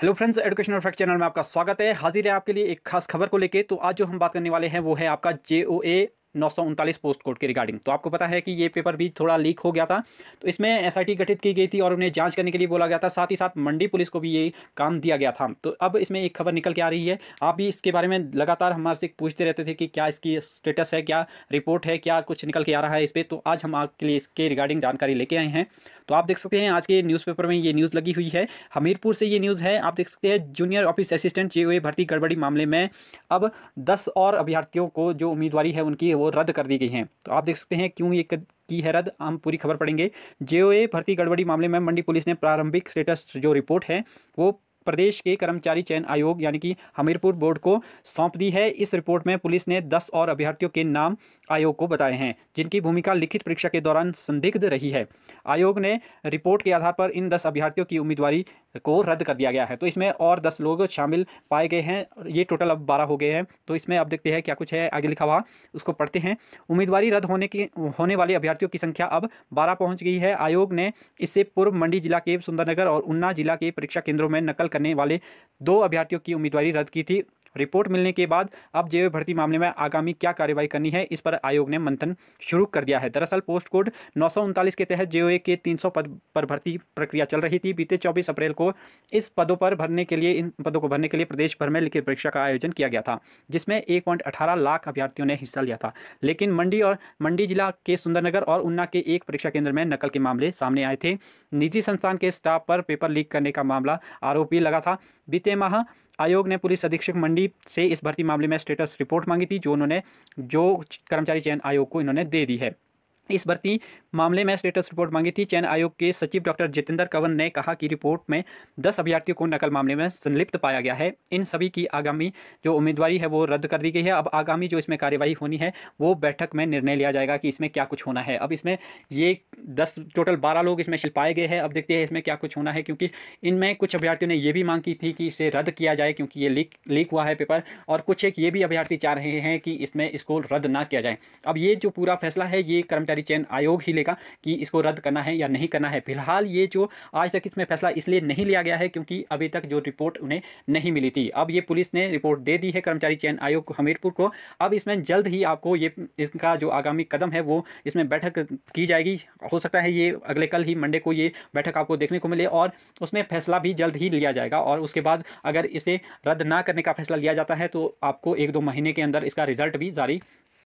hello friends education और fact channel में आपका स्वागत है हाजिर है आपके लिए एक खास खबर को लेके तो आज जो हम बात करने वाले हैं वो है आपका जे ओ ए नौ सौ उनतालीस पोस्ट कोड के रिगार्डिंग तो आपको पता है कि ये पेपर भी थोड़ा लीक हो गया था तो इसमें एसआईटी गठित की गई थी और उन्हें जांच करने के लिए बोला गया था साथ ही साथ मंडी पुलिस को भी ये काम दिया गया था तो अब इसमें एक खबर निकल के आ रही है आप भी इसके बारे में लगातार हमारे से पूछते रहते थे कि क्या इसकी स्टेटस है क्या रिपोर्ट है क्या कुछ निकल के आ रहा है इस पर तो आज हम आपके लिए इसके रिगार्डिंग जानकारी लेके आए हैं तो आप देख सकते हैं आज के न्यूज़पेपर में ये न्यूज़ लगी हुई है हमीरपुर से ये न्यूज़ है आप देख सकते हैं जूनियर ऑफिस असिस्टेंट जे भर्ती गड़बड़ी मामले में अब दस और अभ्यर्थियों को जो उम्मीदवारी है उनकी वो रद्द कर दी गई है तो आप देख सकते हैं क्यों ये की है रद्द हम पूरी खबर पढ़ेंगे जे भर्ती गड़बड़ी मामले में मंडी पुलिस ने प्रारंभिक स्टेटस जो रिपोर्ट है वो प्रदेश के कर्मचारी चयन आयोग यानी कि हमीरपुर बोर्ड को सौंप दी है इस रिपोर्ट में पुलिस ने दस और अभ्यर्थियों के नाम आयोग को बताए हैं जिनकी भूमिका लिखित परीक्षा के दौरान संदिग्ध रही है आयोग ने रिपोर्ट के आधार पर इन दस अभ्यर्थियों की उम्मीदवारी को रद्द कर दिया गया है तो इसमें और दस लोग शामिल पाए गए हैं ये टोटल अब बारह हो गए हैं तो इसमें अब देखते हैं क्या कुछ है आगे लिखा हुआ उसको पढ़ते हैं उम्मीदवारी रद्द होने की होने वाले अभ्यर्थियों की संख्या अब बारह पहुँच गई है आयोग ने इससे पूर्व मंडी जिला के सुंदरनगर और उन्ना जिला के परीक्षा केंद्रों में नकल करने वाले दो अभ्यर्थियों की उम्मीदवारी रद्द की थी रिपोर्ट मिलने के बाद अब जेवी भर्ती मामले में आगामी क्या कार्रवाई करनी है इस पर आयोग ने मंथन शुरू कर दिया है दरअसल पोस्ट कोड नौ के तहत जेओए के 300 पद पर भर्ती प्रक्रिया चल रही थी बीते 24 अप्रैल को इस पदों पर भरने के लिए इन पदों को भरने के लिए प्रदेश भर में लिखित परीक्षा का आयोजन किया गया था जिसमें एक लाख अभ्यर्थियों ने हिस्सा लिया था लेकिन मंडी और मंडी जिला के सुंदरनगर और उन्ना के एक परीक्षा केंद्र में नकल के मामले सामने आए थे निजी संस्थान के स्टाफ पर पेपर लीक करने का मामला आरोपी लगा था बीते माह आयोग ने पुलिस अधीक्षक मंडी से इस भर्ती मामले में स्टेटस रिपोर्ट मांगी थी जो उन्होंने जो कर्मचारी चयन आयोग को इन्होंने दे दी है इस भर्ती मामले में स्टेटस रिपोर्ट मांगी थी चयन आयोग के सचिव डॉक्टर जितेंद्र कंवर ने कहा कि रिपोर्ट में 10 अभ्यर्थियों को नकल मामले में संलिप्त पाया गया है इन सभी की आगामी जो उम्मीदवारी है वो रद्द कर दी गई है अब आगामी जो इसमें कार्यवाही होनी है वो बैठक में निर्णय लिया जाएगा कि इसमें क्या कुछ होना है अब इसमें ये दस टोटल बारह लोग इसमें पाए गए हैं अब देखते हैं इसमें क्या कुछ होना है क्योंकि इनमें कुछ अभ्यर्थियों ने ये भी मांग की थी कि इसे रद्द किया जाए क्योंकि ये लीक लीक हुआ है पेपर और कुछ एक ये भी अभ्यर्थी चाह रहे हैं कि इसमें इसको रद्द ना किया जाए अब ये जो पूरा फैसला है ये कर्मचारी कर्मचारी चयन आयोग ही लेगा कि इसको रद्द करना है या नहीं करना है फिलहाल ये जो आज तक इसमें फैसला इसलिए नहीं लिया गया है क्योंकि अभी तक जो रिपोर्ट उन्हें नहीं मिली थी अब ये पुलिस ने रिपोर्ट दे दी है कर्मचारी चयन आयोग हमीरपुर को अब इसमें जल्द ही आपको ये इसका जो आगामी कदम है वो इसमें बैठक की जाएगी हो सकता है ये अगले कल ही मंडे को ये बैठक आपको देखने को मिले और उसमें फैसला भी जल्द ही लिया जाएगा और उसके बाद अगर इसे रद्द ना करने का फैसला लिया जाता है तो आपको एक दो महीने के अंदर इसका रिजल्ट भी जारी